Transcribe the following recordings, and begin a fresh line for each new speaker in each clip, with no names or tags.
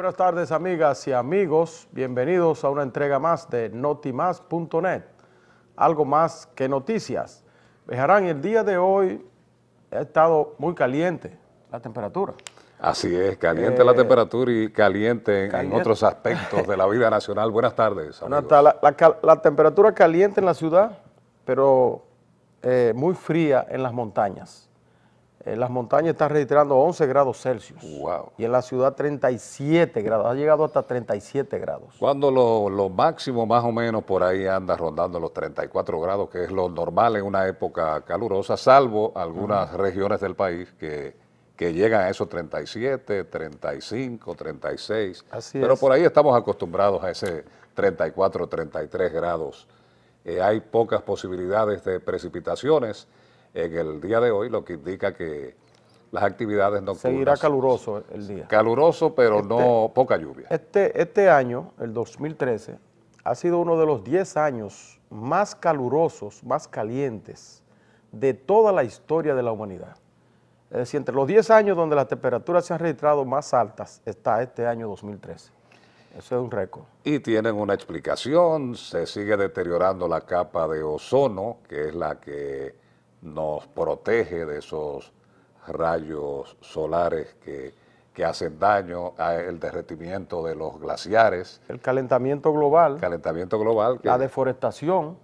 buenas tardes amigas y amigos, bienvenidos a una entrega más de notimás.net, algo más que noticias. Bejarán, el día de hoy ha estado muy caliente la temperatura.
Así es, caliente la eh, temperatura y caliente, en, otros aspectos de la vida nacional. Buenas tardes.
La, temperatura caliente en la ciudad, pero eh, muy fría en las montañas. En eh, las montañas está registrando 11 grados Celsius. Y en la ciudad 37 grados. Ha llegado hasta 37 grados.
Cuando lo, máximo más o menos por ahí anda rondando los 34 grados, que es lo normal en una época calurosa, salvo algunas regiones del país que, llegan a esos 37, 35, 36. Pero por ahí estamos acostumbrados a ese 34, 33 grados. Eh, hay pocas posibilidades de precipitaciones en el día de hoy, lo que indica que las actividades no Seguirá
caluroso el día.
Caluroso, pero este no poca lluvia.
Este, este año, el 2013, ha sido uno de los 10 años más calurosos, más calientes de toda la historia de la humanidad. Es decir, entre los 10 años donde las temperaturas se han registrado más altas está este año 2013. Eso es un récord.
Y tienen una explicación, se sigue deteriorando la capa de ozono, que es la que nos protege de esos rayos solares que, hacen daño, al derretimiento de los
glaciares. El calentamiento global. Calentamiento global. la deforestación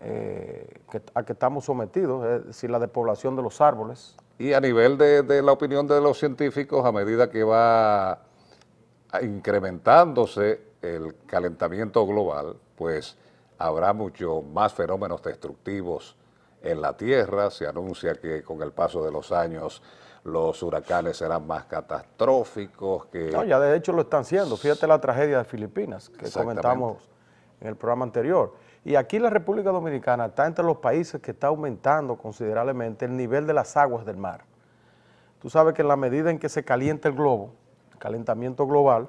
eh, a que estamos sometidos, es decir, la despoblación de los árboles.
Y a nivel de, de la opinión de los científicos, a medida que va ah, incrementándose el calentamiento global, pues habrá muchos más fenómenos destructivos en la tierra. Se anuncia que con el paso de los años los huracanes serán más catastróficos. Que... No, ya
de hecho lo están siendo. Fíjate la tragedia de Filipinas que comentamos en el programa anterior. Y aquí la República Dominicana está entre los países que está aumentando considerablemente el nivel de las aguas del mar. Tú sabes que en la medida en que se calienta el globo, calentamiento global,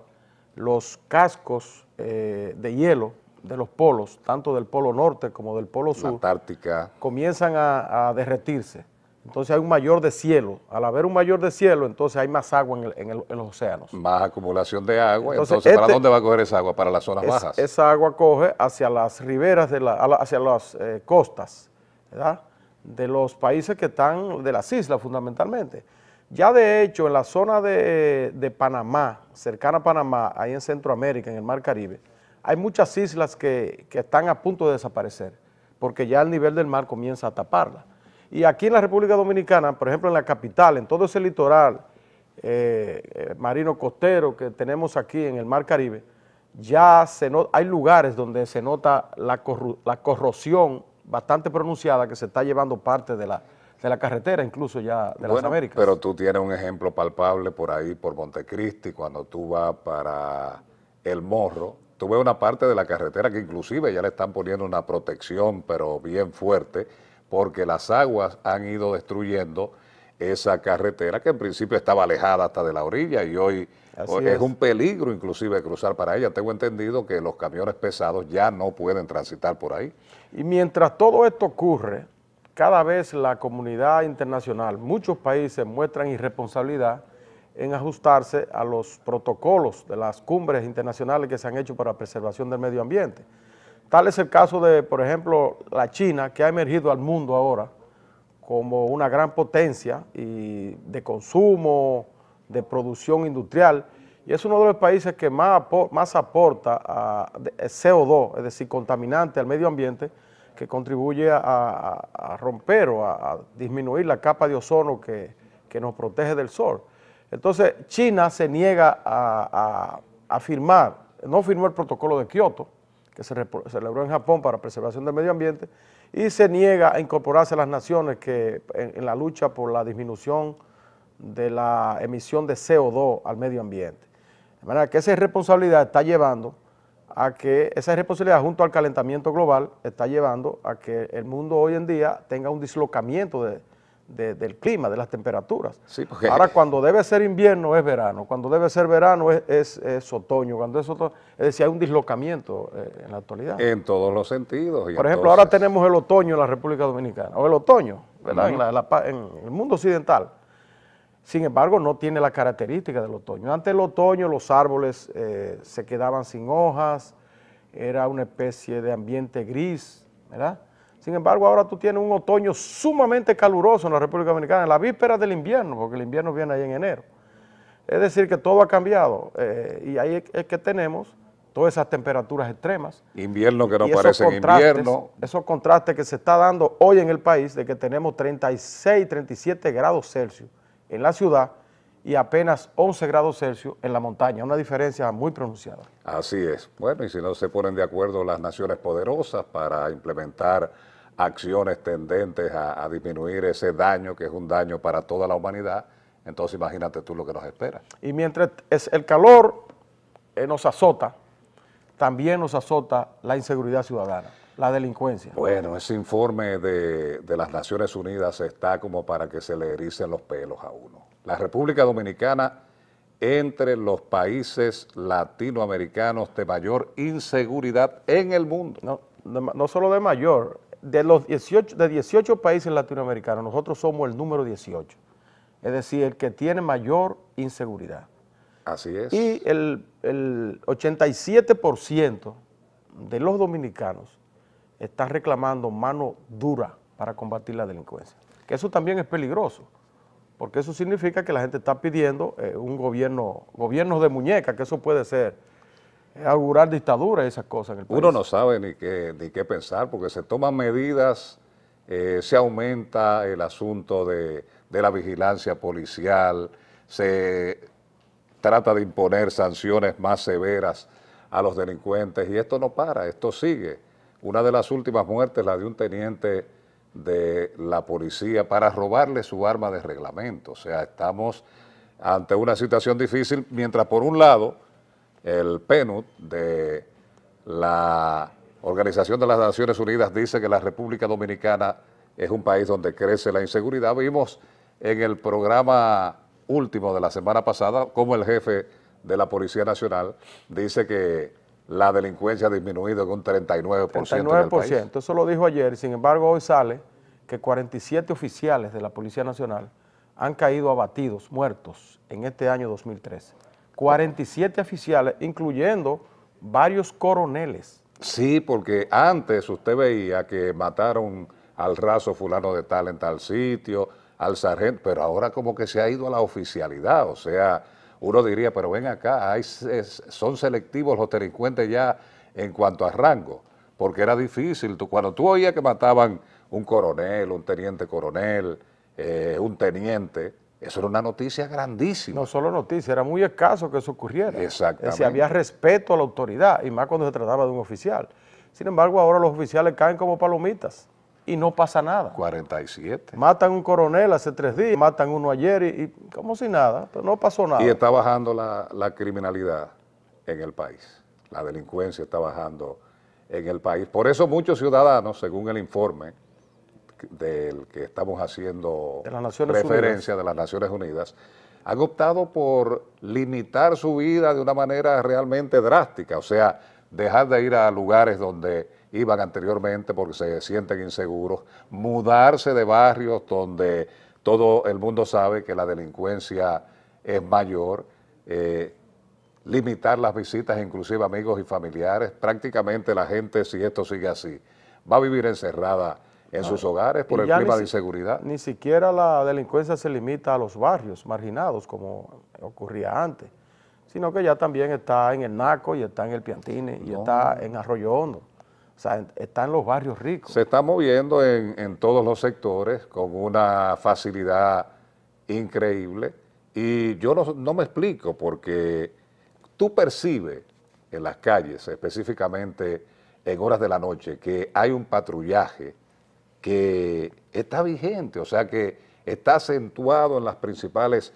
los cascos eh, de hielo de los polos, tanto del polo norte como del polo sur, Antártica. comienzan a, derretirse. Entonces hay un mayor de cielo. Al haber un mayor de cielo, entonces hay más agua en, el, en, los océanos.
Más acumulación de agua. Entonces, ¿para este dónde va a coger esa agua? Para las zonas bajas.
Esa agua coge hacia las riberas, de la, hacia las eh, costas, ¿verdad? De los países que están, de las islas fundamentalmente. Ya de hecho, en la zona de, de Panamá, cercana a Panamá, ahí en Centroamérica, en el Mar Caribe, hay muchas islas que, están a punto de desaparecer, porque ya el nivel del mar comienza a taparla. Y aquí en la República Dominicana, por ejemplo en la capital, en todo ese litoral eh, eh, marino costero que tenemos aquí en el Mar Caribe, ya se hay lugares donde se nota la, la, corrosión bastante pronunciada que se está llevando parte de la, de la carretera, incluso ya de las Américas.
Pero tú tienes un ejemplo palpable por ahí, por Montecristi, cuando tú vas para El Morro, Tuve una parte de la carretera que inclusive ya le están poniendo una protección, pero bien fuerte, porque las aguas han ido destruyendo esa carretera que en principio estaba alejada hasta de la orilla y hoy pues, es, un peligro inclusive cruzar
para ella. Tengo entendido que los camiones pesados ya no pueden transitar por ahí. Y mientras todo esto ocurre, cada vez la comunidad internacional, muchos países muestran irresponsabilidad en ajustarse a los protocolos de las cumbres internacionales que se han hecho para la preservación del medio ambiente. Tal es el caso de, por ejemplo, la China, que ha emergido al mundo ahora como una gran potencia de consumo, de producción industrial, y es uno de los países que más, aporta a CO2, es decir, contaminante al medio ambiente, que contribuye a, romper o a, disminuir la capa de ozono que nos protege del sol. Entonces, China se niega a, firmar, no firmó el protocolo de Kioto, que se celebró en Japón para preservación del medio ambiente, y se niega a incorporarse a las naciones que en, la lucha por la disminución de la emisión de CO2 al medio ambiente. De manera que esa irresponsabilidad está llevando a que esa responsabilidad junto al calentamiento global está llevando a que el mundo hoy en día tenga un dislocamiento de, del clima, de las temperaturas. Ahora, cuando debe ser invierno es verano, cuando debe ser verano es, otoño, cuando es otoño, es decir, hay un dislocamiento eh, en la actualidad. En todos los sentidos. Por ejemplo, ahora tenemos el otoño en la República Dominicana, o el otoño, en, el mundo occidental. Sin embargo, no tiene la característica del otoño. Antes del otoño los árboles eh, se quedaban sin hojas, era una especie de ambiente gris, ¿verdad? Sin embargo, ahora tú tienes un otoño sumamente caluroso en la República Dominicana, en la víspera del invierno, porque el invierno viene ahí en enero. Es decir, que todo ha cambiado eh, y ahí es que tenemos todas esas temperaturas extremas.
Invierno que no parece invierno.
Esos contrastes que se está dando hoy en el país, de que tenemos 36, 37 grados Celsius en la ciudad y apenas 11 grados Celsius en la montaña, una diferencia muy pronunciada.
Así es. Bueno, y si no se ponen de acuerdo las naciones poderosas para implementar acciones tendentes a, disminuir ese daño, que es un daño para toda la humanidad, entonces imagínate tú lo que nos espera.
Y mientras es el calor eh, nos azota, también nos azota la inseguridad ciudadana, la delincuencia. Bueno,
ese informe de, las Naciones Unidas está como para que se le ericen los pelos a uno. La República Dominicana entre los países latinoamericanos
de mayor inseguridad en el mundo. no solo de mayor, de los 18, de países latinoamericanos, nosotros somos el número 18, es decir, el que tiene mayor inseguridad. Así es. Y el, 87% de los dominicanos está reclamando mano dura para combatir la delincuencia. Que eso también es peligroso, porque eso significa que la gente está pidiendo eh, un gobierno, gobierno de muñeca, que eso puede ser augurar dictadura esas cosas en el país. Uno no
sabe ni qué, ni qué pensar porque se toman medidas, eh, se aumenta el asunto de, de la vigilancia policial, se trata de imponer sanciones más severas a los delincuentes y esto no para, esto sigue. Una de las últimas muertes, la de un teniente de la policía para robarle su arma de reglamento. O sea, estamos ante una situación difícil mientras por un lado el PNUD de la Organización de las Naciones Unidas dice que la República Dominicana es un país donde crece la inseguridad. Vimos en el programa último de la semana pasada como el jefe de la Policía Nacional dice que la delincuencia ha disminuido en un 39%. 39%,
el eso lo dijo ayer, sin embargo hoy sale que 47 oficiales de la Policía Nacional han caído abatidos, muertos, en este año 2013. 47 oficiales, incluyendo varios coroneles.
Sí, porque antes usted veía que mataron al raso fulano de tal en tal sitio, al sargento, pero ahora como que se ha ido a la oficialidad, o sea, uno diría, pero ven acá, son selectivos los delincuentes ya en cuanto a rango, porque era difícil, cuando tú oías que mataban un coronel, un teniente coronel, eh, un teniente, eso era
una noticia grandísima. No solo noticia, era muy escaso que eso ocurriera. Exactamente. Es había respeto a la autoridad, y más cuando se trataba de un oficial. Sin embargo, ahora los oficiales caen como palomitas y no pasa nada. 47. Matan un coronel hace tres días, matan uno ayer y, como si nada, pero no pasó nada. Y está
bajando la criminalidad en el país. La delincuencia está bajando en el país. Por eso muchos ciudadanos, según el informe, del que estamos haciendo referencia de las Naciones Unidas, han optado por limitar su vida de una manera realmente drástica, o sea, dejar de ir a lugares donde iban anteriormente porque se sienten inseguros, mudarse de barrios donde todo el mundo sabe que la delincuencia es mayor, eh, limitar las visitas, inclusive amigos y familiares. Prácticamente la gente, si esto sigue así, va a vivir encerrada en ah. sus hogares por el clima de
inseguridad. Ni siquiera la delincuencia se limita a los barrios marginados como ocurría antes, sino que ya también está en el Naco y está en el Piantine y está en Arroyo Hondo. O sea, están los barrios ricos. Se está
moviendo en, todos los sectores con una facilidad increíble y yo no, no me explico porque tú percibes en las calles, específicamente en horas de la noche, que hay un patrullaje que está vigente, o sea que está acentuado en las principales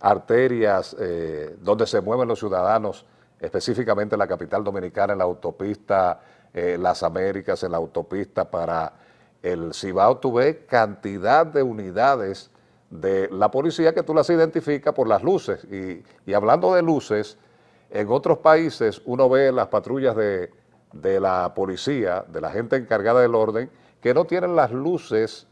arterias eh, donde se mueven los ciudadanos, específicamente en la capital dominicana, en la autopista eh, Las Américas, en la autopista para el Cibao, tú ves cantidad de unidades de la policía que tú las identificas por las luces. Y, hablando de luces, en otros países uno ve las patrullas de la policía, de la gente encargada del orden, que no tienen las luces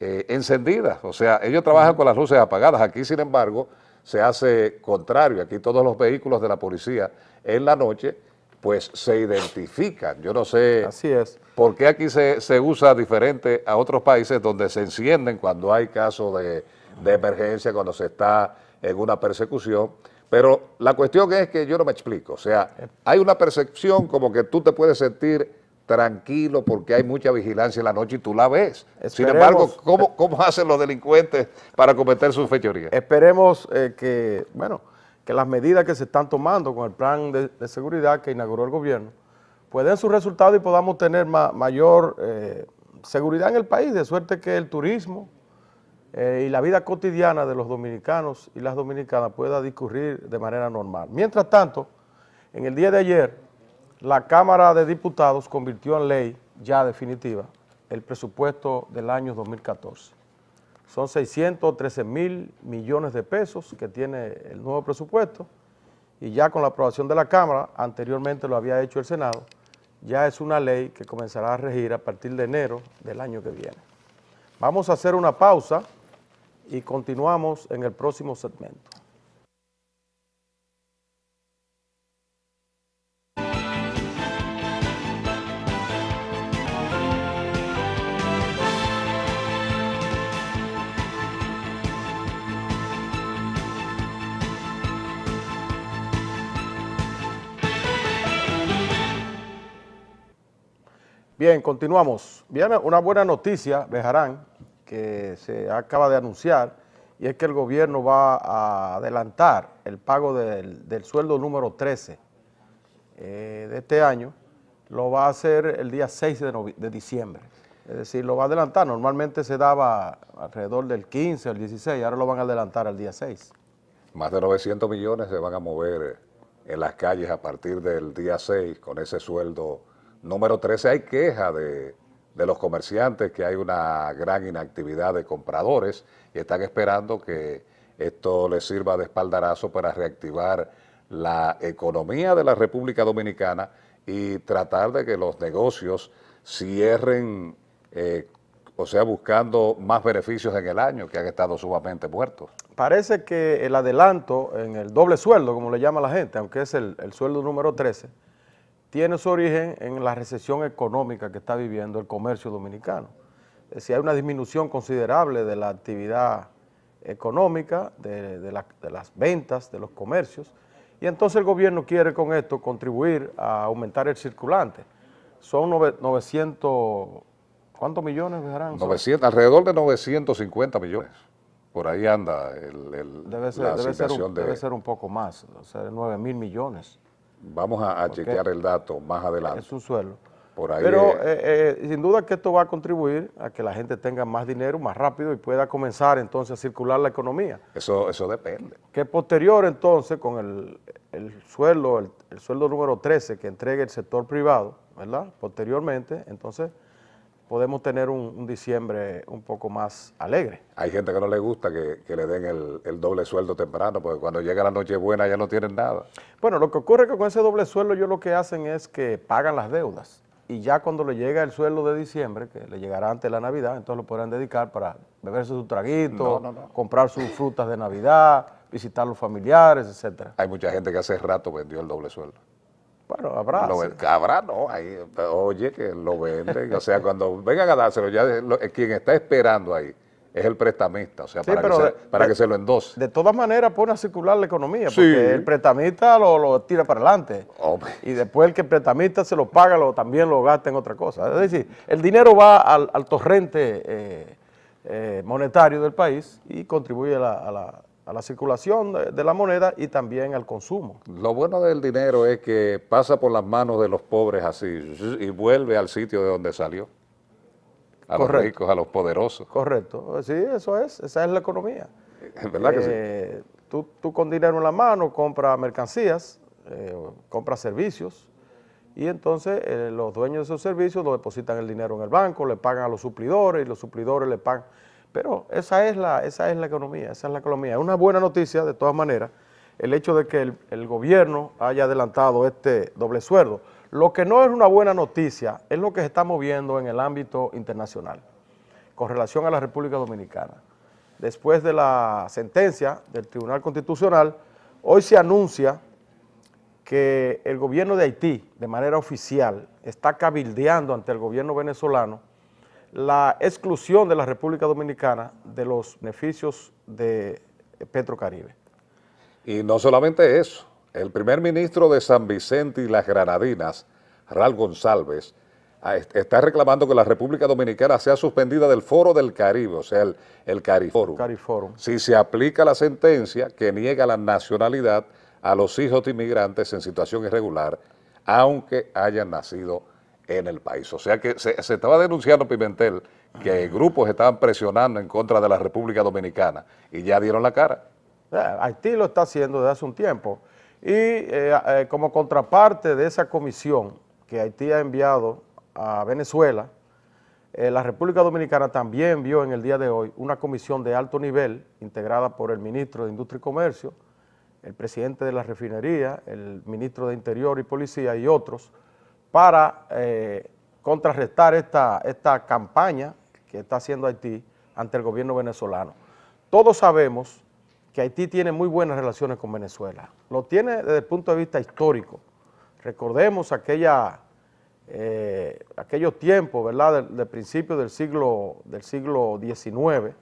eh, encendidas. O sea, ellos trabajan con las luces apagadas. Aquí, sin embargo, se hace contrario. Aquí todos los vehículos de la policía en la noche pues se identifican. Yo no sé por qué aquí se, usa diferente a otros países donde se encienden cuando hay casos de, de emergencia, cuando se está en una persecución. Pero la cuestión es que yo no me explico. O sea, eh. hay una percepción como que tú te puedes sentir tranquilo porque hay mucha vigilancia
en la noche y tú la ves. Sin embargo, ¿cómo, ¿cómo, hacen los delincuentes para cometer sus fechorías? Esperemos eh, que, bueno, que las medidas que se están tomando con el plan de, seguridad que inauguró el gobierno, pueden den su resultado y podamos tener mayor eh, seguridad en el país, de suerte que el turismo eh, y la vida cotidiana de los dominicanos y las dominicanas pueda discurrir de manera normal. Mientras tanto, en el día de ayer, la Cámara de Diputados convirtió en ley ya definitiva el presupuesto del año 2014. Son 613 mil millones de pesos que tiene el nuevo presupuesto y ya con la aprobación de la Cámara, anteriormente lo había hecho el Senado, ya es una ley que comenzará a regir a partir de enero del año que viene. Vamos a hacer una pausa y continuamos en el próximo segmento. Bien, continuamos. Viene una buena noticia, Bejarán, que se acaba de anunciar, y es que el gobierno va a adelantar el pago del, sueldo número 13 eh, de este año, lo va a hacer el día 6 de, de, diciembre. Es decir, lo va a adelantar, normalmente se daba alrededor del 15 o el 16, ahora lo van a adelantar al día 6.
Más de 900 millones se van a mover en las calles a partir del día 6 con ese sueldo Número 13, hay queja de, los comerciantes que hay una gran inactividad de compradores y están esperando que esto les sirva de espaldarazo para reactivar la economía de la República Dominicana y tratar de que los negocios cierren, eh, o sea, buscando más beneficios en el año, que han estado sumamente muertos.
Parece que el adelanto en el doble sueldo, como le llama la gente, aunque es el, el sueldo número 13, tiene su origen en la recesión económica que está viviendo el comercio dominicano. Es decir, hay una disminución considerable de la actividad económica, de, las ventas, de los comercios, y entonces el gobierno quiere con esto contribuir a aumentar el circulante. Son 900, ¿cuántos millones dejarán? 900,
alrededor de 950 millones. Por ahí anda
el, debe ser, la debe debe ser un poco más, 9 mil millones. Vamos a, chequear el dato más adelante. Es un suelo. Por ahí Pero eh, eh, sin duda que esto va a contribuir a que la gente tenga más dinero más rápido y pueda comenzar entonces a circular la economía.
Eso, eso depende.
Que posterior entonces con el, el el, el sueldo número 13 que entregue el sector privado, ¿verdad? Posteriormente, entonces podemos tener un, diciembre un poco más alegre.
Hay gente que no le gusta que, le den el, doble sueldo temprano, porque cuando llega la noche buena ya no tienen nada.
Bueno, lo que ocurre es que con ese doble sueldo ellos lo que hacen es que pagan las deudas. Y ya cuando le llega el sueldo de diciembre, que le llegará antes de la Navidad, entonces lo podrán dedicar para beberse su traguito, comprar sus frutas de Navidad, visitar a los familiares, etcétera. Hay mucha gente que hace rato vendió el doble sueldo. Bueno, habrá. Lo, Habrá,
no. Ahí, oye, que lo venden. o sea, cuando vengan a dárselo, ya eh, quien está esperando ahí es el prestamista, o sea, para, que, se, para que lo
endose. De todas maneras pone a circular la economía, porque el prestamista lo, tira para adelante. Y después el que el prestamista se lo paga, lo, también lo gasta en otra cosa. Es decir, el dinero va al, torrente eh, eh, monetario del país y contribuye a a la a la circulación de, la moneda y también al consumo. Lo bueno del dinero es
que pasa por las manos de los pobres así y vuelve al sitio de donde salió. A los ricos, a
los poderosos. Correcto, sí, eso es, esa es la economía. ¿Verdad que sí? Eh, tú, con dinero en la mano compras mercancías, compra eh, compras servicios, y entonces eh, los dueños de esos servicios lo depositan el dinero en el banco, le pagan a los suplidores, y los suplidores le pagan pero esa es, la, esa es la economía, esa es la economía. Es una buena noticia, de todas maneras, el hecho de que el, el gobierno haya adelantado este doble sueldo. Lo que no es una buena noticia es lo que se está moviendo en el ámbito internacional con relación a la República Dominicana. Después de la sentencia del Tribunal Constitucional, hoy se anuncia que el gobierno de Haití, de manera oficial, está cabildeando ante el gobierno venezolano la exclusión de la República Dominicana de los beneficios de Petrocaribe.
Y no solamente eso, el primer ministro de San Vicente y las Granadinas, Ral González, está reclamando que la República Dominicana sea suspendida del Foro del Caribe, o sea, el, Cariforum. Si se aplica la sentencia que niega la nacionalidad a los hijos de inmigrantes en situación irregular, aunque hayan nacido en el país. O sea que se, estaba denunciando Pimentel que grupos estaban presionando en contra de la República Dominicana y ya dieron la
cara. Haití lo está haciendo desde hace un tiempo. Y eh, eh, como contraparte de esa comisión que Haití ha enviado a Venezuela, eh, la República Dominicana también vio en el día de hoy una comisión de alto nivel integrada por el ministro de Industria y Comercio, el presidente de la refinería, el ministro de Interior y Policía y otros, para eh, contrarrestar esta, esta campaña que está haciendo Haití ante el gobierno venezolano. Todos sabemos que Haití tiene muy buenas relaciones con Venezuela. Lo tiene desde el punto de vista histórico. Recordemos aquella, eh, aquellos tiempos, ¿verdad?, del, principio del siglo, del siglo XIX,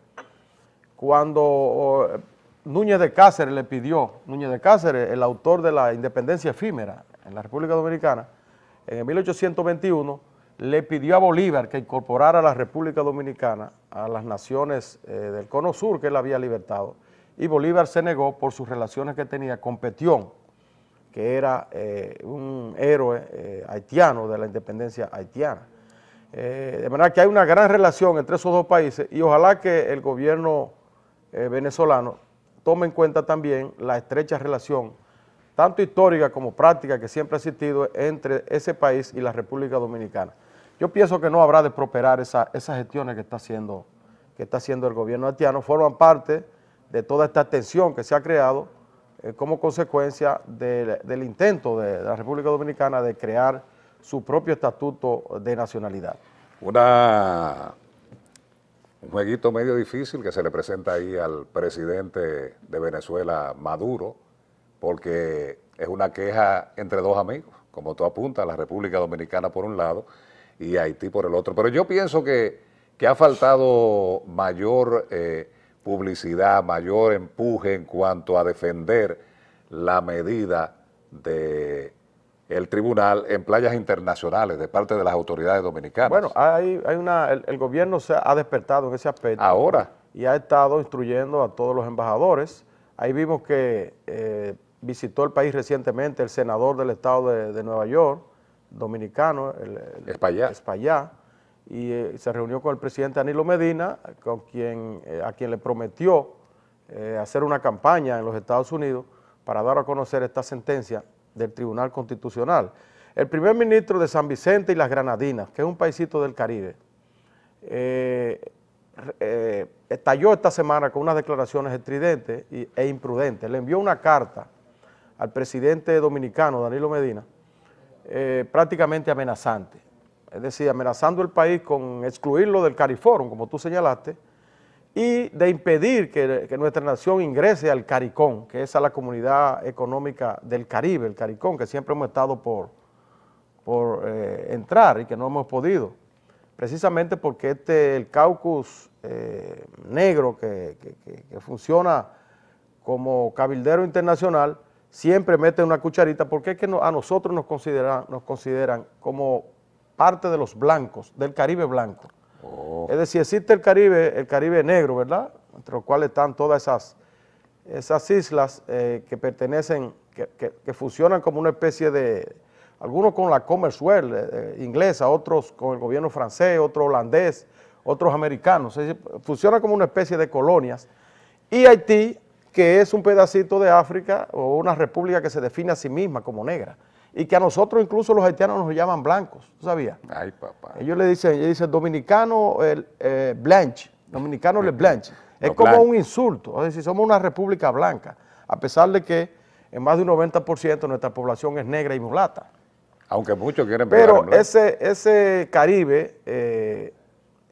cuando Núñez de Cáceres le pidió, Núñez de Cáceres, el autor de la independencia efímera en la República Dominicana, en el 1821 le pidió a Bolívar que incorporara a la República Dominicana a las naciones eh, del Cono Sur que él había libertado, y Bolívar se negó por sus relaciones que tenía con Petión, que era eh, un héroe eh, haitiano de la independencia haitiana. de manera que hay una gran relación entre esos dos países y ojalá que el gobierno venezolano tome en cuenta también la estrecha relación tanto histórica como práctica que siempre ha existido entre ese país y la República Dominicana. Yo pienso que no habrá de prosperar esa, esas gestiones que está, haciendo, que está haciendo el gobierno haitiano, forman parte de toda esta tensión que se ha creado eh, como consecuencia del intento de, la República Dominicana de crear su propio estatuto de nacionalidad.
Una un jueguito medio difícil que se le presenta ahí al presidente de Venezuela, Maduro, porque es una queja entre dos amigos, como tú apuntas, la República Dominicana por un lado y Haití por el otro. Pero yo pienso que, ha faltado mayor eh, publicidad, mayor empuje en cuanto a defender la medida de el tribunal en playas internacionales de parte de las autoridades dominicanas.
Bueno, hay, una, el, gobierno se ha despertado en ese aspecto. Ahora. Y ha estado instruyendo a todos los embajadores. Ahí vimos que eh, visitó el país recientemente el senador del estado de, Nueva York, dominicano, el, y eh, se reunió con el presidente Danilo Medina, con quien, eh, a quien le prometió eh, hacer una campaña en los Estados Unidos para dar a conocer esta sentencia del Tribunal Constitucional. El primer ministro de San Vicente y las Granadinas, que es un paisito del Caribe, estalló esta semana con unas declaraciones estridentes e imprudentes. Le envió una carta al presidente dominicano, Danilo Medina, eh, prácticamente amenazante. Es decir, amenazando el país con excluirlo del CARIFORUM, como tú señalaste, y de impedir que, nuestra nación ingrese al CARICON, que es a la comunidad económica del Caribe, el CARICON, que siempre hemos estado por, por eh, entrar y que no hemos podido, precisamente porque este, el caucus eh, negro que funciona como cabildero internacional, siempre meten una cucharita porque es que a nosotros nos consideran, nos consideran como parte de los blancos, del Caribe blanco. Oh. Es decir, existe el Caribe, el Caribe negro, ¿verdad? Entre los cuales están todas esas, esas islas eh, que pertenecen, que, funcionan como una especie de, algunos con la Commercial eh, eh, inglesa, otros con el gobierno francés, otros holandés, otros americanos. Es funciona como una especie de colonias. Y Haití que es un pedacito de África o una república que se define a sí misma como negra y que a nosotros incluso los haitianos nos llaman blancos, ¿tú sabías? Ay, papá. Ellos le dicen, ellos dicen dominicano el, eh, blanche, dominicano le blanche. Es como un insulto, es decir, somos una república blanca, a pesar de que en más de un 90% nuestra población es negra y mulata.
Aunque muchos quieren Pero
ese, ese Caribe eh,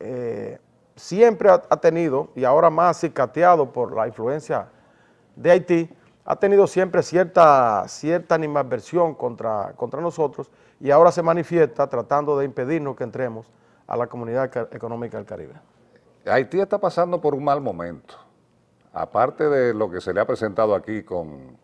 eh, siempre ha, tenido, y ahora más cicateado por la influencia de Haití ha tenido siempre cierta, cierta animadversión contra, contra nosotros y ahora se manifiesta tratando de impedirnos que entremos a la comunidad económica del Caribe.
Haití está pasando por un mal momento. Aparte de lo que se le ha presentado aquí con,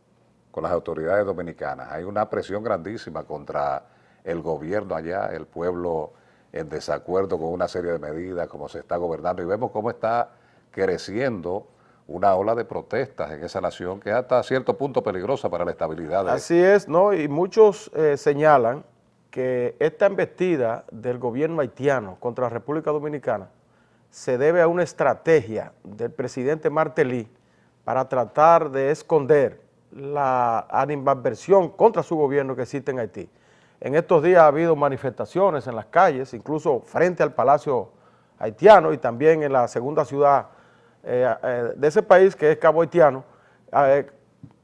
con las autoridades dominicanas, hay una presión grandísima contra el gobierno allá, el pueblo en desacuerdo con una serie de medidas, cómo se está gobernando, y vemos cómo está creciendo una ola de protestas en esa nación que es hasta cierto punto peligrosa para la estabilidad. Así
es, ¿no? y muchos eh, señalan que esta embestida del gobierno haitiano contra la República Dominicana se debe a una estrategia del presidente Martelly para tratar de esconder la animadversión contra su gobierno que existe en Haití. En estos días ha habido manifestaciones en las calles, incluso frente al Palacio haitiano y también en la segunda ciudad eh, eh, de ese país, que es cabo haitiano, eh,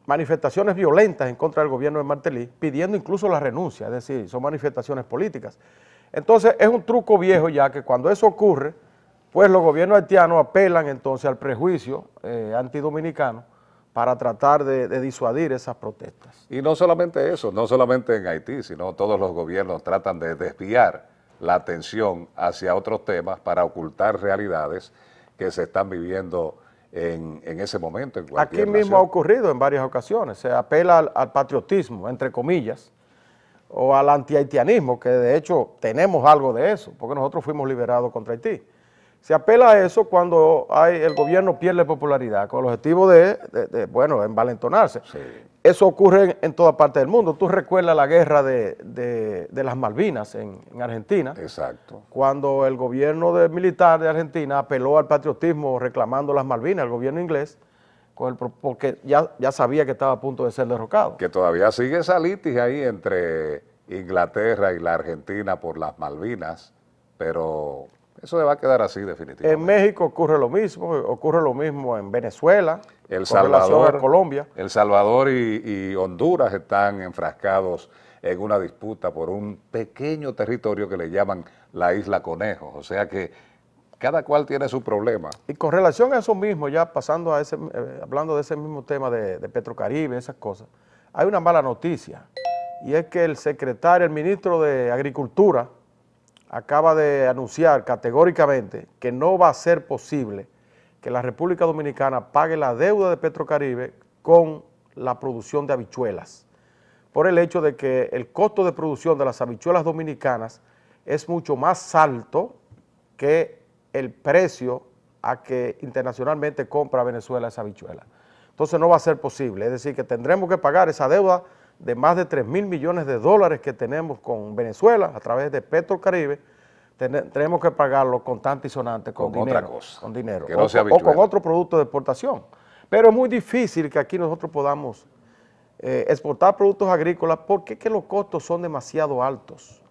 manifestaciones violentas en contra del gobierno de Martelly, pidiendo incluso la renuncia, es decir, son manifestaciones políticas. Entonces es un truco viejo ya que cuando eso ocurre, pues los gobiernos haitianos apelan entonces al prejuicio antidominicano para tratar de, disuadir esas protestas.
Y no solamente eso, no solamente en Haití, sino todos los gobiernos tratan de desviar la atención hacia otros temas para ocultar realidades que se están viviendo en, en ese momento. Aquí mismo ha
ocurrido en varias ocasiones, se apela al, al patriotismo, entre comillas, o al antihaitianismo, que de hecho tenemos algo de eso, porque nosotros fuimos liberados contra Haití. Se apela a eso cuando el gobierno pierde popularidad, con el objetivo de, bueno, envalentonarse. Eso ocurre en, toda parte del mundo. Tú recuerdas la guerra de, las Malvinas en, Argentina. Exacto. Cuando el gobierno militar de Argentina apeló al patriotismo reclamando las Malvinas, el gobierno inglés, porque ya, ya sabía que estaba a punto de ser derrocado.
Que todavía sigue esa litis ahí entre Inglaterra y la Argentina por las Malvinas, pero eso va a quedar así definitivamente.
En México ocurre lo mismo, ocurre lo mismo en Venezuela, el Salvador, a Colombia.
El Salvador y, Honduras están enfrascados en una disputa por un pequeño territorio que le llaman la Isla Conejo. o sea que cada cual tiene su problema.
Y con relación a eso mismo, ya pasando a ese, eh, hablando de ese mismo tema de, de Petrocaribe, esas cosas, hay una mala noticia, y es que el secretario, el ministro de Agricultura, acaba de anunciar categóricamente que no va a ser posible que la República Dominicana pague la deuda de Petrocaribe con la producción de habichuelas, por el hecho de que el costo de producción de las habichuelas dominicanas es mucho más alto que el precio a que internacionalmente compra Venezuela esa habichuela. Entonces no va a ser posible, es decir, que tendremos que pagar esa deuda de más de 3 mil millones de dólares que tenemos con Venezuela a través de Petrocaribe, tenemos que pagarlo tanto y sonante con, dinero, con dinero o, con otro producto de exportación. Pero es muy difícil que aquí nosotros podamos eh, exportar productos agrícolas porque los costos son demasiado altos.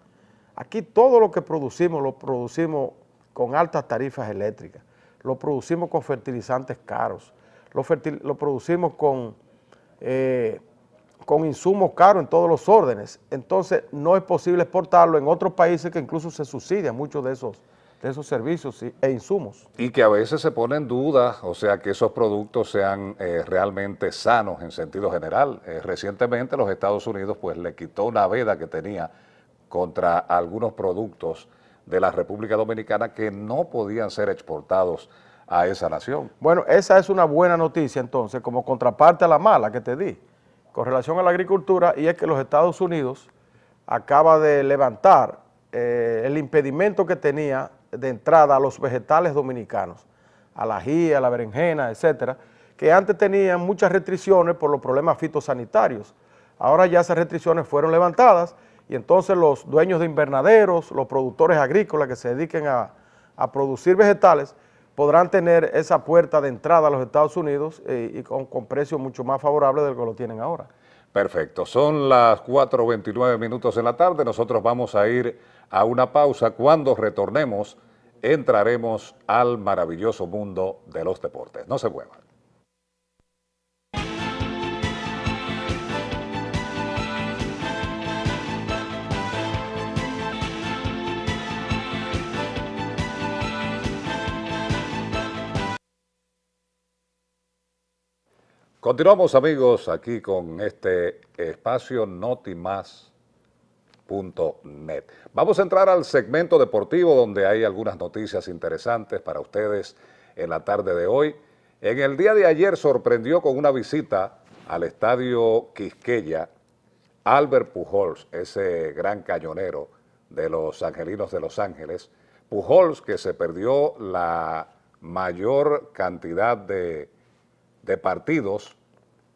Aquí todo lo que producimos lo producimos con altas tarifas eléctricas, lo producimos con fertilizantes caros, lo, lo producimos con eh, con insumos caros en todos los órdenes. Entonces, no es posible exportarlo en otros países que incluso se subsidian muchos de esos, esos servicios e insumos.
Y que a veces se pone en o sea, que esos productos sean eh, realmente sanos en sentido general. Eh, recientemente los Estados Unidos pues le quitó una veda que tenía contra algunos productos de la República Dominicana que no
podían ser exportados a esa nación. Bueno, esa es una buena noticia entonces, como contraparte a la mala que te di con relación a la agricultura y es que los Estados Unidos acaba de levantar eh, el impedimento que tenía de entrada a los vegetales dominicanos, a la jía, a la berenjena, etcétera, que antes tenían muchas restricciones por los problemas fitosanitarios. Ahora ya esas restricciones fueron levantadas y entonces los dueños de invernaderos, los productores agrícolas que se dediquen a, a producir vegetales, podrán tener esa puerta de entrada a los Estados Unidos eh, y con, con precios mucho más favorables del que lo tienen ahora.
Perfecto, son las 4.29 minutos en la tarde, nosotros vamos a ir a una pausa, cuando retornemos entraremos al maravilloso mundo de los deportes. No se muevan. Continuamos amigos aquí con este espacio notimás.net. Vamos a entrar al segmento deportivo donde hay algunas noticias interesantes para ustedes en la tarde de hoy. En el día de ayer sorprendió con una visita al estadio Quisqueya Albert Pujols, ese gran cañonero de los angelinos de Los Ángeles. Pujols que se perdió la mayor cantidad de de partidos.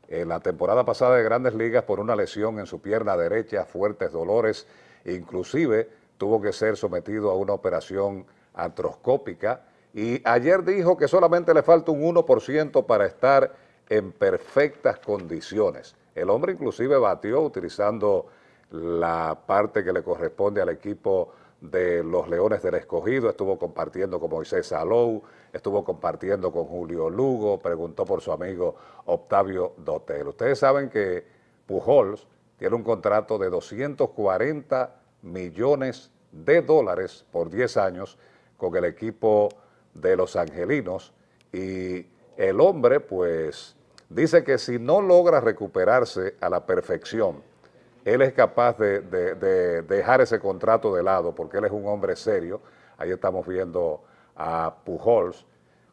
En la temporada pasada de Grandes Ligas por una lesión en su pierna derecha, fuertes dolores, inclusive tuvo que ser sometido a una operación antroscópica y ayer dijo que solamente le falta un 1% para estar en perfectas condiciones. El hombre inclusive batió utilizando la parte que le corresponde al equipo de los Leones del Escogido, estuvo compartiendo con Moisés Salou, estuvo compartiendo con Julio Lugo, preguntó por su amigo Octavio Dotel. Ustedes saben que Pujols tiene un contrato de 240 millones de dólares por 10 años con el equipo de los angelinos y el hombre pues dice que si no logra recuperarse a la perfección él es capaz de, dejar ese contrato de lado porque él es un hombre serio. Ahí estamos viendo a Pujols,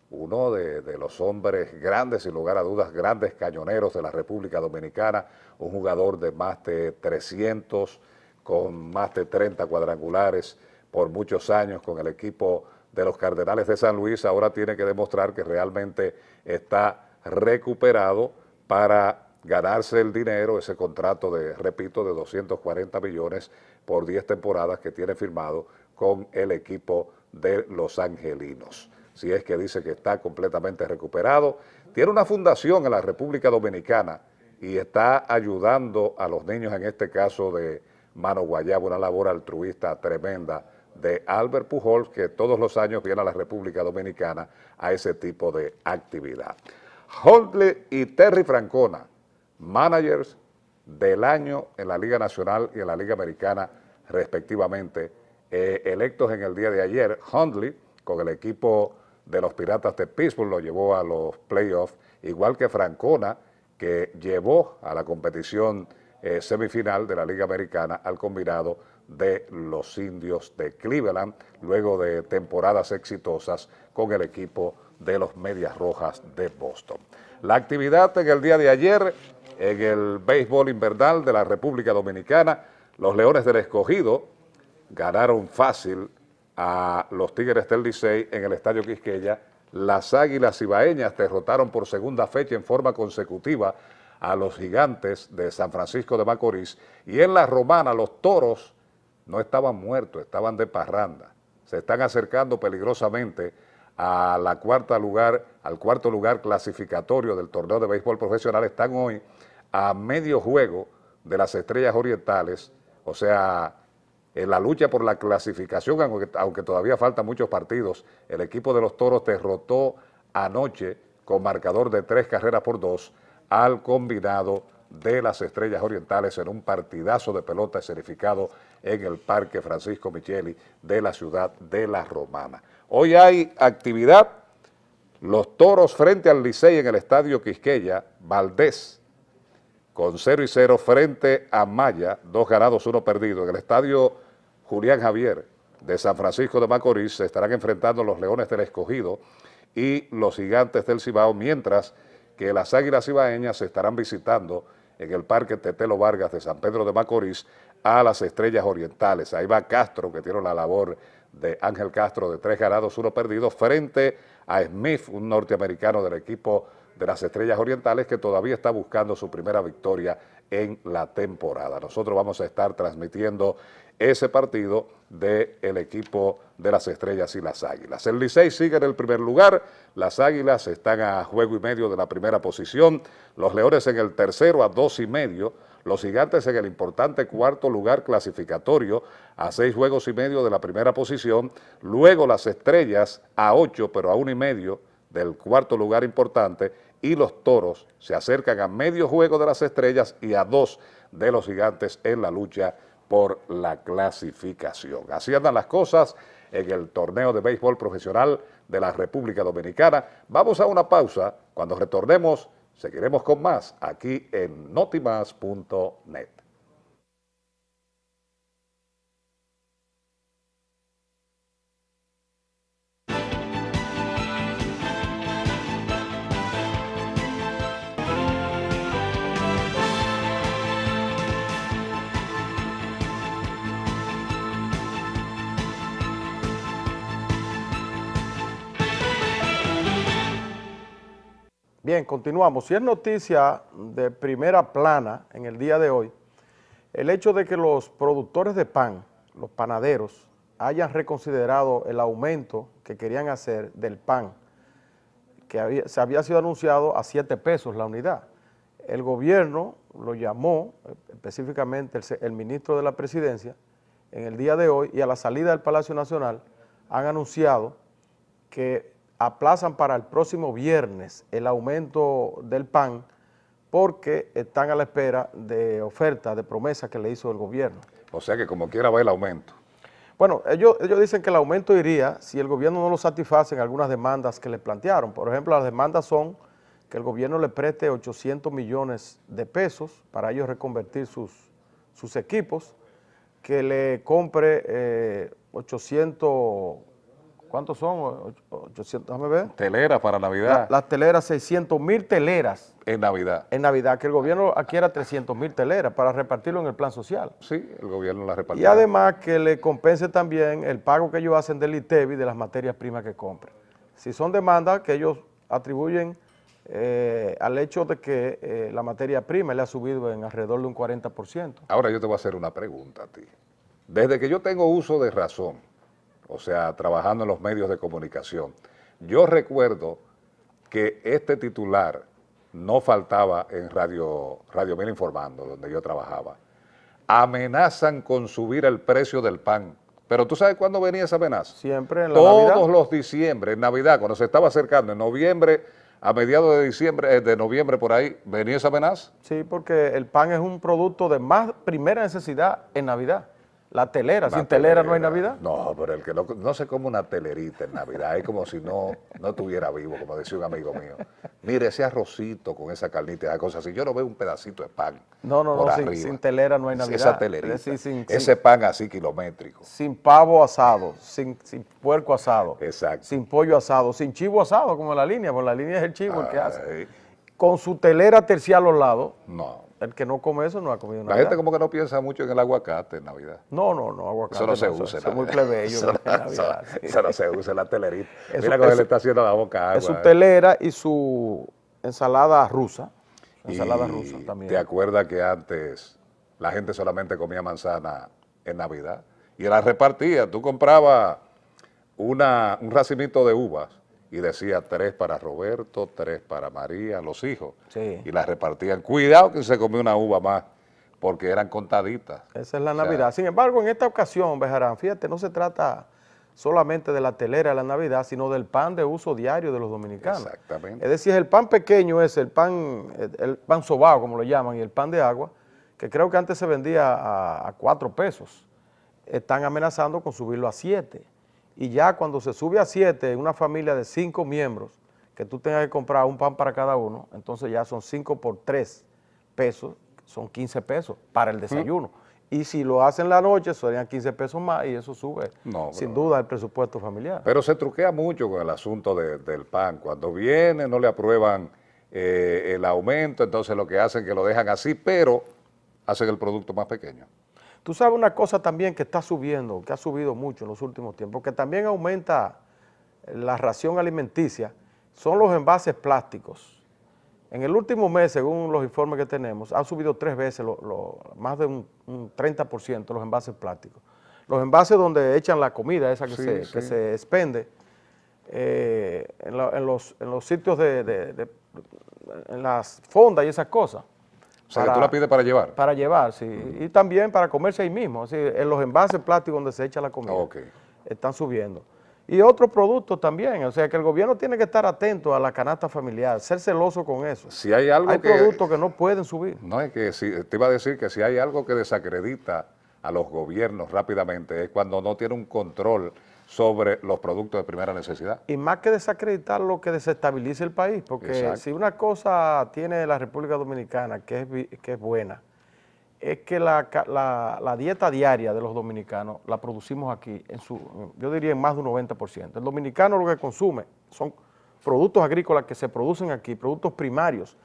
uno de, de, los hombres grandes, sin lugar a dudas, grandes cañoneros de la República Dominicana, un jugador de más de 300, con más de 30 cuadrangulares por muchos años con el equipo de los Cardenales de San Luis, ahora tiene que demostrar que realmente está recuperado para ganarse el dinero, ese contrato de, repito, de 240 millones por 10 temporadas que tiene firmado con el equipo de Los Angelinos. Si es que dice que está completamente recuperado, tiene una fundación en la República Dominicana y está ayudando a los niños, en este caso de Mano Guayaba, una labor altruista tremenda de Albert Pujol, que todos los años viene a la República Dominicana a ese tipo de actividad. Holtley y Terry Francona, managers del año en la Liga Nacional y en la Liga Americana respectivamente, eh, electos en el día de ayer. Hundley, con el equipo de los Piratas de Pittsburgh, lo llevó a los playoffs, igual que Francona, que llevó a la competición eh, semifinal de la Liga Americana al combinado de los indios de Cleveland, luego de temporadas exitosas con el equipo de los Medias Rojas de Boston. La actividad en el día de ayer en el béisbol invernal de la República Dominicana, los Leones del Escogido ganaron fácil a los Tigres del Licey en el Estadio Quisqueya. Las Águilas Ibaeñas derrotaron por segunda fecha en forma consecutiva a los Gigantes de San Francisco de Macorís. Y en la Romana, los Toros no estaban muertos, estaban de parranda. Se están acercando peligrosamente al cuarto lugar clasificatorio del torneo de béisbol profesional. Están hoy a medio juego de las estrellas orientales, o sea, en la lucha por la clasificación, aunque, todavía faltan muchos partidos, el equipo de los Toros derrotó anoche con marcador de tres carreras por dos al combinado de las Estrellas Orientales en un partidazo de pelota escenificado en el Parque Francisco Micheli de la ciudad de La Romana. Hoy hay actividad, los toros frente al Licey en el Estadio Quisqueya, Valdés, con 0 y 0 frente a Maya, dos ganados, uno perdido. En el estadio Julián Javier de San Francisco de Macorís se estarán enfrentando los Leones del Escogido y los Gigantes del Cibao, mientras que las Águilas Cibaeñas se estarán visitando en el Parque Tetelo Vargas de San Pedro de Macorís a las Estrellas Orientales. Ahí va Castro, que tiene la labor de Ángel Castro de tres ganados, uno perdido, frente a Smith, un norteamericano del equipo de las Estrellas Orientales que todavía está buscando su primera victoria en la temporada. Nosotros vamos a estar transmitiendo ese partido del el equipo de las Estrellas y las Águilas. El Licey sigue en el primer lugar, las Águilas están a juego y medio de la primera posición, los Leones en el tercero a dos y medio, los Gigantes en el importante cuarto lugar clasificatorio a seis juegos y medio de la primera posición, luego las Estrellas a ocho pero a uno y medio del cuarto lugar importante, y los Toros se acercan a medio juego de las estrellas y a dos de los gigantes en la lucha por la clasificación. Así andan las cosas en el torneo de béisbol profesional de la República Dominicana. Vamos a una pausa. Cuando retornemos, seguiremos con más aquí en notimas.net.
Bien, continuamos. Si es noticia de primera plana en el día de hoy el hecho de que los productores de pan, los panaderos, hayan reconsiderado el aumento que querían hacer del pan, que se había sido anunciado a 7 pesos la unidad. El gobierno lo llamó, específicamente el ministro de la presidencia, en el día de hoy y a la salida del Palacio Nacional han anunciado que aplazan para el próximo viernes el aumento del PAN porque están a la espera de ofertas, de promesas que le hizo el gobierno. O sea
que como quiera va el aumento.
Bueno, ellos, ellos dicen que el aumento iría si el gobierno no lo satisface en algunas demandas que le plantearon. Por ejemplo, las demandas son que el gobierno le preste 800 millones de pesos para ellos reconvertir sus, sus equipos, que le compre 800 eh, ¿Cuántos son? 800, déjame ver.
Teleras para Navidad.
las teleras, 600 mil teleras. En Navidad. En Navidad, que el gobierno adquiera 300 mil teleras para repartirlo en el plan social. Sí, el gobierno las repartió. Y además que le compense también el pago que ellos hacen del ITEBI de las materias primas que compran. Si son demandas que ellos atribuyen eh, al hecho de que eh, la materia prima le ha subido en alrededor de un 40%.
Ahora yo te voy a hacer una pregunta a ti. Desde que yo tengo uso de razón, o sea, trabajando en los medios de comunicación. Yo recuerdo que este titular no faltaba en Radio, Radio Informando, donde yo trabajaba. Amenazan con subir el precio del pan. Pero tú sabes cuándo venía esa amenaza. Siempre en la Todos los diciembre, en Navidad, cuando se estaba acercando, en noviembre, a mediados de diciembre, eh, de noviembre por ahí, venía esa amenaza.
Sí, porque el pan es un producto de más primera necesidad en Navidad. La telera, sin telera, no hay
Navidad. No, pero el que no, no se come una telerita en Navidad es como si no, estuviera vivo, como decía un amigo mío. Mire, ese arrocito con esa carnita esa cosa si yo no veo un pedacito de pan. No, no, no, sin,
telera no hay Navidad. Esa telerita, ese pan así kilométrico. Sin pavo asado, sin, puerco asado. Exacto. Sin pollo asado, sin chivo asado, como la línea, porque la línea es el chivo el que hace. Con su telera tercial a los lados. No el que no come eso no ha comido nada. La gente como que no piensa mucho en el aguacate en Navidad.
No, no, no, aguacate. Eso no se usa. Eso es muy plebeyo eso, en Navidad. Eso, no se usa, la telerita. mira Mira cómo le está
haciendo la boca agua. Es su telera y su ensalada rusa.
Ensalada rusa también. ¿Te acuerdas que antes la gente solamente comía manzana en Navidad? Y la repartía. Tú comprabas un racimito de uvas y decía tres para Roberto, tres para María, los hijos. Sí. Y las repartían. Cuidado que se comió una uva más, porque eran contaditas.
Esa es la Navidad. Sin embargo, en esta ocasión, Bejarán, fíjate, no se trata solamente de la telera de la Navidad, sino del pan de uso diario de los dominicanos. Exactamente. Es decir, el pan pequeño es el pan, el pan sobao, como lo llaman, y el pan de agua, que creo que antes se vendía a, a cuatro pesos. Están amenazando con subirlo a siete y ya cuando se sube a siete, una familia de cinco miembros, que tú tengas que comprar un pan para cada uno, entonces ya son cinco por tres pesos, son 15 pesos para el desayuno. Y si lo hacen la noche, serían 15 pesos más y eso sube, sin duda, el presupuesto familiar.
Pero se truquea mucho con el asunto del pan. Cuando viene no le aprueban eh, el aumento, entonces lo que hacen es que lo dejan así, pero hacen el producto más pequeño.
Tú sabes una cosa también que está subiendo, que ha subido mucho en los últimos tiempos, que también aumenta la ración alimenticia, son los envases plásticos. En el último mes, según los informes que tenemos, han subido tres veces, más de un, 30% los envases plásticos. Los envases donde echan la comida, esa que, se, expende, eh, en, los, sitios de, de, en las fondas y esas cosas. O sea, que tú la pides para llevar. Para llevar, sí. Mm. Y también para comerse ahí mismo. Así, en los envases plásticos donde se echa la comida. Ah, okay. Están subiendo. Y otros productos también. O sea, que el gobierno tiene que estar atento a la canasta familiar, ser celoso con eso. Si hay algo hay productos
que no pueden subir. No, es que te iba a decir que si hay algo que desacredita a los gobiernos rápidamente es cuando no tiene un control sobre los productos de primera necesidad. Y
más que desacreditar lo que desestabilice el país, porque si una cosa tiene la República Dominicana que es, que es buena, es que la, dieta diaria de los dominicanos la producimos aquí, en su, yo diría en más de un 90%. El dominicano lo que consume son productos agrícolas que se producen aquí, productos primarios,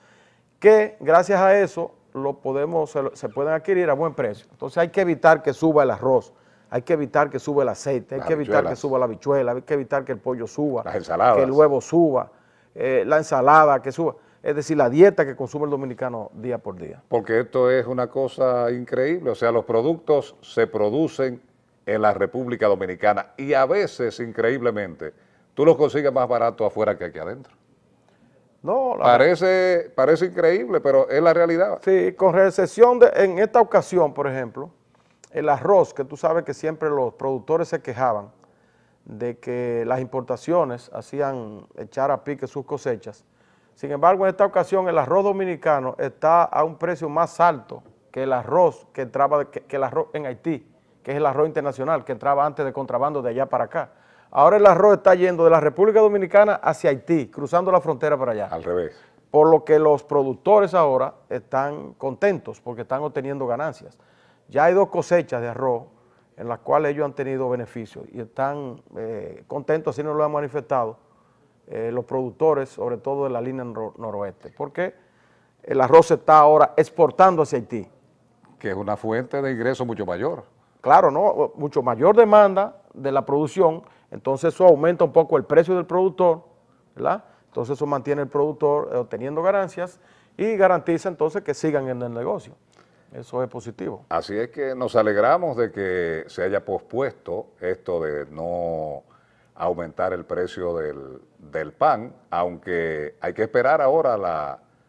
que gracias a eso lo podemos, se pueden adquirir a buen precio. Entonces hay que evitar que suba el arroz, hay que evitar que suba el aceite, hay que evitar que suba la bichuela, hay que evitar que el pollo suba, que el huevo suba, eh, la ensalada que suba. Es decir, la dieta que consume el dominicano día por día.
Porque esto es una cosa increíble, o sea, los productos se producen en la República Dominicana y a veces, increíblemente, tú los consigues más barato afuera que aquí adentro. No, parece, parece increíble, pero
es la realidad. Sí, con recesión, de, en esta ocasión, por ejemplo, el arroz, que tú sabes que siempre los productores se quejaban de que las importaciones hacían echar a pique sus cosechas. Sin embargo, en esta ocasión el arroz dominicano está a un precio más alto que el arroz que entraba que, el arroz en Haití, que es el arroz internacional que entraba antes de contrabando de allá para acá. Ahora el arroz está yendo de la República Dominicana hacia Haití, cruzando la frontera para allá. Al revés. Por lo que los productores ahora están contentos porque están obteniendo ganancias. Ya hay dos cosechas de arroz en las cuales ellos han tenido beneficios y están eh, contentos, así nos lo han manifestado, eh, los productores, sobre todo de la línea noroeste, porque el arroz se está ahora exportando hacia Haití. Que es una fuente de ingreso mucho mayor. Claro, ¿no? Mucho mayor demanda de la producción, entonces eso aumenta un poco el precio del productor, ¿verdad? Entonces eso mantiene el productor eh, obteniendo ganancias y garantiza entonces que sigan en el negocio. Eso es positivo.
Así es que nos alegramos de que se haya pospuesto esto de no aumentar el precio del, del pan, aunque hay que esperar ahora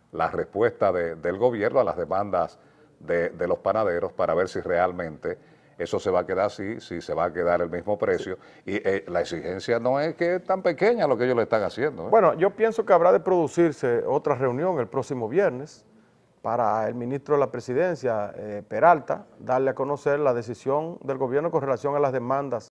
la, respuesta del gobierno a las demandas de, los panaderos para ver si realmente eso se va a quedar así, si se va a quedar el mismo precio. Y eh, la exigencia no es que es tan pequeña lo que ellos le están haciendo. ¿eh? Bueno,
yo pienso que habrá de producirse otra reunión el próximo viernes para el ministro de la Presidencia, eh, Peralta, darle a conocer la decisión del gobierno con relación a las demandas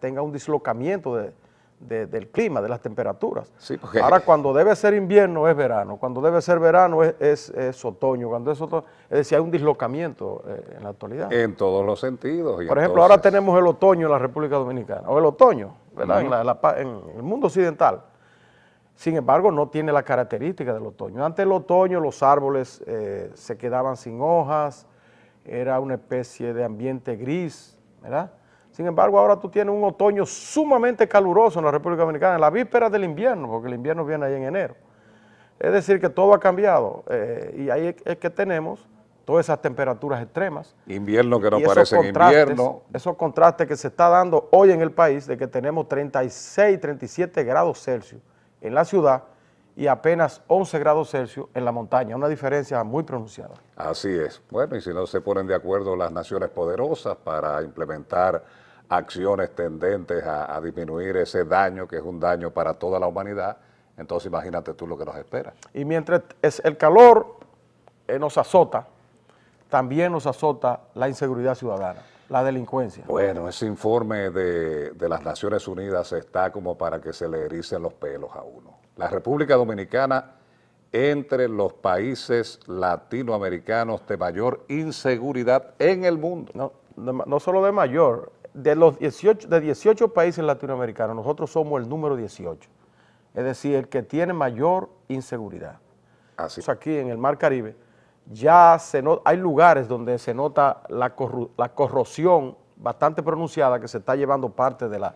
tenga un dislocamiento del clima, de las temperaturas. Ahora, cuando debe ser invierno es verano, cuando debe ser verano es, otoño, cuando es otoño, es decir, hay un dislocamiento eh, en la actualidad.
En todos los sentidos. Por ejemplo, ahora
tenemos el otoño en la República Dominicana, o el otoño, en, el mundo occidental. Sin embargo, no tiene la característica del otoño. Antes del otoño los árboles eh, se quedaban sin hojas, era una especie de ambiente gris, ¿verdad? Sin embargo, ahora tú tienes un otoño sumamente caluroso en la República Dominicana, en la víspera del invierno, porque el invierno viene ahí en enero. Es decir, que todo ha cambiado eh, y ahí es que tenemos todas esas temperaturas extremas.
Invierno que no parece invierno.
Esos contrastes que se está dando hoy en el país de que tenemos 36, 37 grados Celsius en la ciudad y apenas 11 grados Celsius en la montaña, una diferencia muy pronunciada.
Así es. Bueno, y si no se ponen de acuerdo las naciones poderosas para implementar acciones tendentes a, disminuir ese daño, que es un daño para toda la humanidad, entonces imagínate tú lo que nos
espera. Y mientras es el calor eh, nos azota, también nos azota la inseguridad ciudadana, la delincuencia. Bueno,
ese informe de, las Naciones Unidas está como para que se le ericen los pelos a uno. La República Dominicana entre los países
latinoamericanos de mayor inseguridad en el mundo. No, no solo de mayor, de los 18, de 18 países latinoamericanos, nosotros somos el número 18, es decir, el que tiene mayor inseguridad. Así. Entonces, aquí en el Mar Caribe ya se hay lugares donde se nota la, corrosión bastante pronunciada que se está llevando parte de la,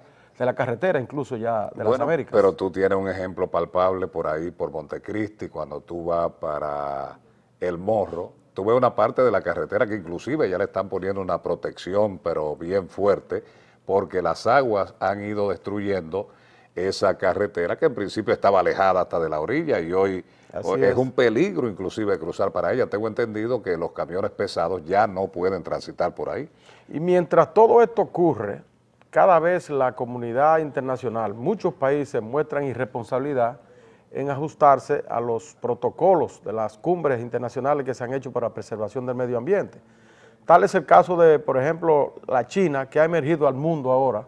carretera, incluso ya de las Américas.
Pero tú tienes un ejemplo palpable por ahí, por Montecristi, cuando tú vas para El Morro, Tuve una parte de la carretera que inclusive ya le están poniendo una protección, pero bien fuerte, porque las aguas han ido destruyendo esa carretera que en principio estaba alejada hasta de la orilla y hoy es, es, un peligro inclusive cruzar para ella.
Tengo entendido que los camiones pesados ya no pueden transitar por ahí. Y mientras todo esto ocurre, cada vez la comunidad internacional, muchos países muestran irresponsabilidad en ajustarse a los protocolos de las cumbres internacionales que se han hecho para la preservación del medio ambiente. Tal es el caso de, por ejemplo, la China, que ha emergido al mundo ahora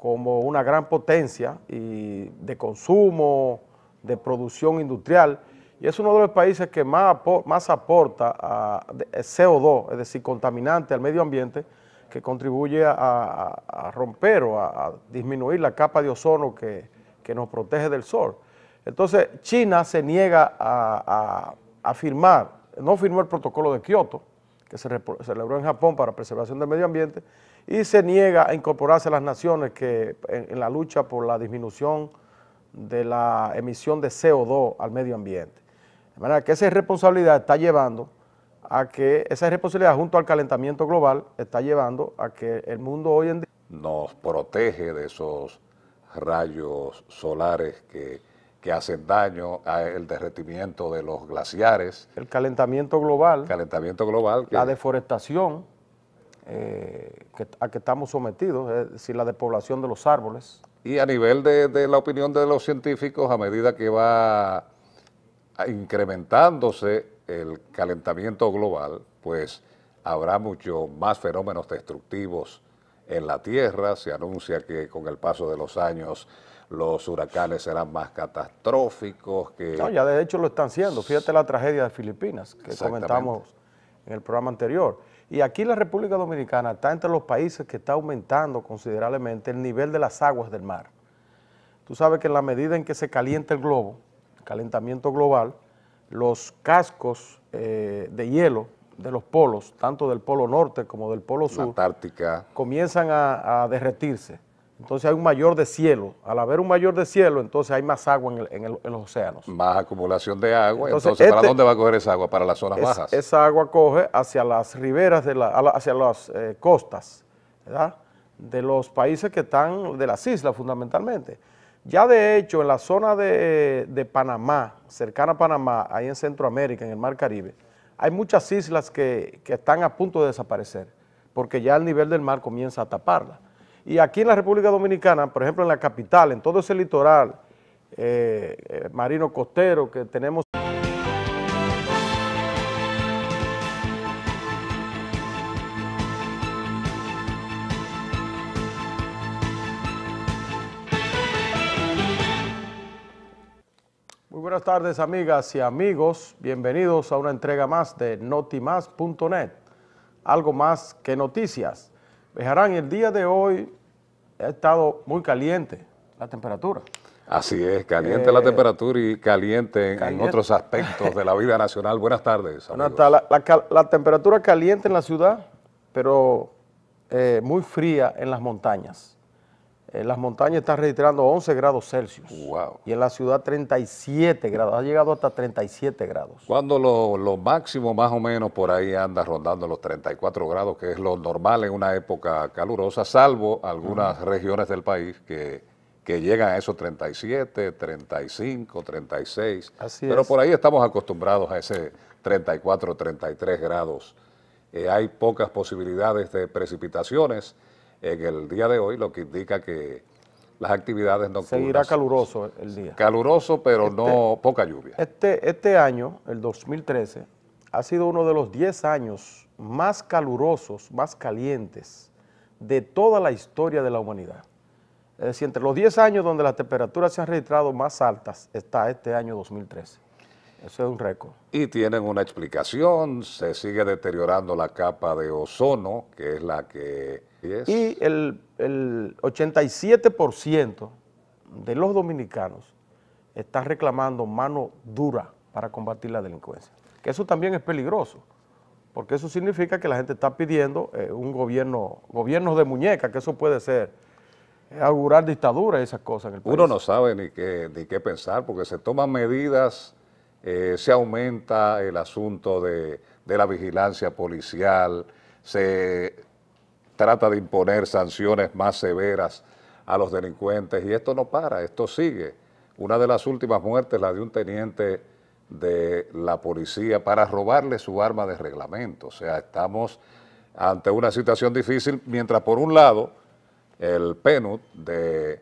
como una gran potencia de consumo, de producción industrial, y es uno de los países que más, aporta a eh, CO2, es decir, contaminante al medio ambiente, que contribuye a, romper o a, disminuir la capa de ozono que, que nos protege del sol. Entonces, China se niega a, firmar, no firmó el protocolo de Kioto, que se celebró en Japón para preservación del medio ambiente, y se niega a incorporarse a las naciones que en, la lucha por la disminución de la emisión de CO2 al medio ambiente. De manera que esa irresponsabilidad está llevando a que, esa irresponsabilidad junto al calentamiento global está llevando a que el mundo hoy en día...
Nos protege de esos rayos solares que que hacen daño al derretimiento de los glaciares. El calentamiento
global. Calentamiento global. la deforestación eh, a que estamos sometidos, es decir, la despoblación de los árboles.
Y a nivel de, de la opinión de los científicos, a medida que va incrementándose el calentamiento global, pues habrá mucho más fenómenos destructivos en la Tierra. Se anuncia que con el paso de los años los huracanes serán más catastróficos. Que... No, ya
de hecho lo están siendo. Fíjate la tragedia de Filipinas que comentamos en el programa anterior. Y aquí la República Dominicana está entre los países que está aumentando considerablemente el nivel de las aguas del mar. Tú sabes que en la medida en que se calienta el globo, calentamiento global, los cascos eh, de hielo de los polos, tanto del polo norte como del polo sur, comienzan a derretirse entonces hay un mayor cielo, Al haber un mayor de cielo, entonces hay más agua en, los océanos.
Más acumulación de agua. Entonces, ¿para este dónde va a coger esa agua? Para las zonas bajas.
Esa agua coge hacia las riberas, de la, hacia las eh, costas, ¿verdad? De los países que están, de las islas fundamentalmente. Ya de hecho, en la zona de, Panamá, cercana a Panamá, ahí en Centroamérica, en el Mar Caribe, hay muchas islas que, que están a punto de desaparecer, porque ya el nivel del mar comienza a taparla. Y aquí en la República Dominicana, por ejemplo en la capital, en todo ese litoral eh, eh, marino costero que tenemos... Muy buenas tardes amigas y amigos, bienvenidos a una entrega más de notimás.net, algo más que noticias. Bejarán, el día de hoy ha estado muy caliente la temperatura.
Así es, caliente la eh, temperatura y caliente, en otros aspectos de la vida nacional. Buenas tardes.
La, la, temperatura caliente en la ciudad, pero eh, muy fría en las montañas. En eh, las montañas está registrando 11 grados Celsius. Y en la ciudad 37 grados. Ha llegado hasta 37 grados.
Cuando lo, máximo más o menos por ahí anda rondando los 34 grados, que es lo normal en una época calurosa, salvo algunas regiones del país que, llegan a esos 37, 35, 36. Pero por ahí estamos acostumbrados a ese 34, 33 grados. Eh, hay pocas posibilidades de precipitaciones en el día de hoy, lo que indica que las actividades no Seguirá caluroso el día. Caluroso, pero este no poca lluvia.
Este, este año, el 2013, ha sido uno de los 10 años más calurosos, más calientes de toda la historia de la humanidad. Es decir, entre los 10 años donde las temperaturas se han registrado más altas está este año 2013. Eso es un récord.
Y tienen una explicación, se sigue deteriorando la capa de ozono, que es la que y
el, el 87% de los dominicanos está reclamando mano dura para combatir la delincuencia. Que eso también es peligroso, porque eso significa que la gente está pidiendo eh, un gobierno, gobierno de muñeca, que eso puede ser eh, augurar dictadura y esas cosas en el país. Uno no
sabe ni qué, qué pensar, porque se toman medidas, eh, se aumenta el asunto de, de la vigilancia policial, se trata de imponer sanciones más severas a los delincuentes y esto no para, esto sigue. Una de las últimas muertes, la de un teniente de la policía para robarle su arma de reglamento. O sea, estamos ante una situación difícil, mientras por un lado el PNUD de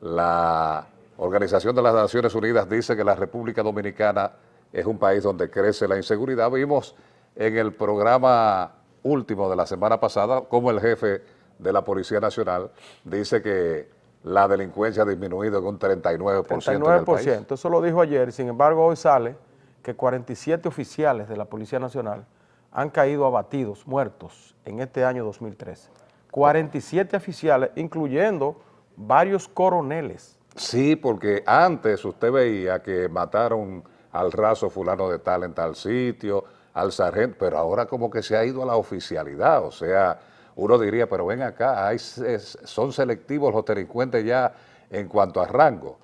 la Organización de las Naciones Unidas dice que la República Dominicana es un país donde crece la inseguridad. Vimos en el programa último de la semana pasada, como el jefe de la Policía Nacional dice que la delincuencia ha disminuido en un 39%. 39%,
eso lo dijo ayer, sin embargo hoy sale que 47 oficiales de la Policía Nacional han caído abatidos, muertos, en este año 2013. 47 oficiales, incluyendo varios coroneles. Sí, porque antes
usted veía que mataron al raso fulano de tal en tal sitio, al sargento, pero ahora como que se ha ido a la oficialidad, o sea, uno diría, pero ven acá, hay, son selectivos los delincuentes ya en cuanto a rango.